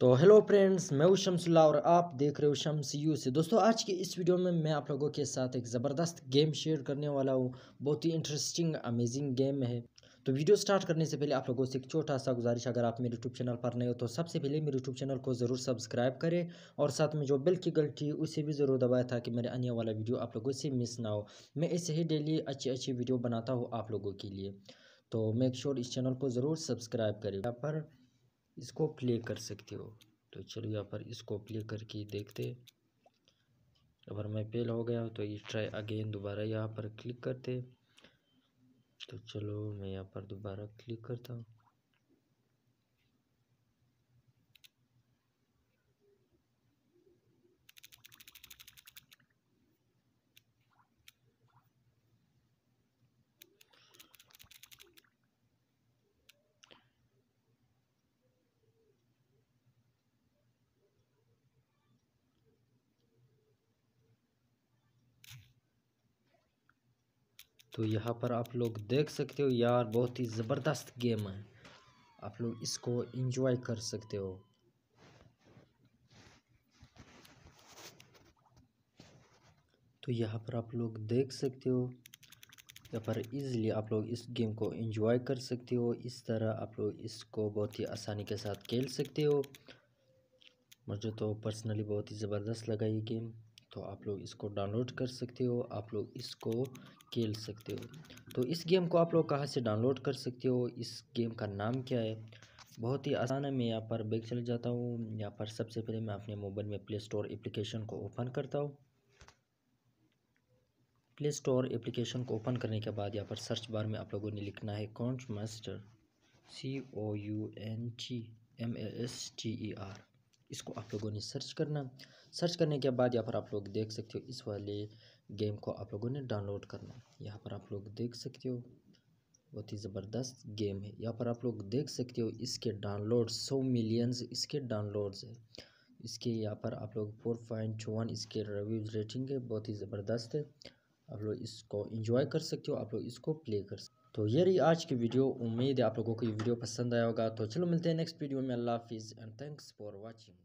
तो hello friends मैं हूँ शमसुल्ला और आप देख रहे हो शम्स यू से दोस्तों आज की इस वीडियो में मैं आप लोगों के साथ एक ज़बरदस्त गेम शेयर करने वाला हूँ बहुत ही इंटरेस्टिंग अमेजिंग गेम है तो वीडियो स्टार्ट करने से पहले आप लोगों से एक छोटा सा गुजारिश अगर आप मेरे यूट्यूब चैनल पर नए हो तो सबसे पहले मेरे यूट्यूब चैनल को ज़रूर सब्सक्राइब करें और साथ में जो बिल की गलती उसे भी ज़रूर दबाया था कि मेरे आने वाला वीडियो आप लोगों से मिस ना हो मैं ऐसे ही डेली अच्छी अच्छी वीडियो बनाता हूँ आप लोगों के लिए तो मेक श्योर इस चैनल को ज़रूर सब्सक्राइब करें यहाँ पर इसको प्ले कर सकते हो तो चलो यहाँ पर इसको प्ले करके देखते अगर मैं फेल हो गया तो ये ट्राई अगेन दोबारा यहाँ पर क्लिक करते तो चलो मैं यहाँ पर दोबारा क्लिक करता हूँ तो यहाँ पर आप लोग देख सकते हो यार बहुत ही ज़बरदस्त गेम है आप लोग इसको इंजॉय कर सकते हो तो यहाँ पर आप लोग देख सकते हो यहाँ पर इजीली आप लोग इस गेम को इंजॉय कर सकते हो इस तरह आप लोग इसको बहुत ही आसानी के साथ खेल सकते हो मुझे तो पर्सनली बहुत ही ज़बरदस्त लगा ये गेम तो आप लोग इसको डाउनलोड कर सकते हो आप लोग इसको खेल सकते हो तो इस गेम को आप लोग कहाँ से डाउनलोड कर सकते हो इस गेम का नाम क्या है बहुत ही आसान है मैं यहाँ पर बैग चले जाता हूँ यहाँ पर सबसे पहले मैं अपने मोबाइल में प्ले स्टोर एप्लीकेशन को ओपन करता हूँ प्ले स्टोर एप्लीकेशन को ओपन करने के बाद यहाँ पर सर्च बार में आप लोगों ने लिखना है count master C O U N T M S T E R इसको आप लोगों ने सर्च करना सर्च करने के बाद यहाँ पर आप लोग देख सकते हो इस वाले गेम को आप लोगों ने डाउनलोड करना यहाँ पर आप लोग देख सकते हो बहुत ही ज़बरदस्त गेम है यहाँ पर आप लोग देख सकते हो इसके डाउनलोड सौ मिलियंस इसके डाउनलोड्स है इसके यहाँ पर आप लोग फोर पॉइंट वन इसके रिव्यूज़ रेटिंग है बहुत ही ज़बरदस्त है आप लोग इसको इंजॉय कर सकते हो आप लोग इसको प्ले कर सकते हो तो ये रही आज की वीडियो उम्मीद है आप लोगों को ये वीडियो पसंद आया होगा तो चलो मिलते हैं नेक्स्ट वीडियो में अल्लाह हाफिज़ एंड थैंक्स फॉर वॉचिंग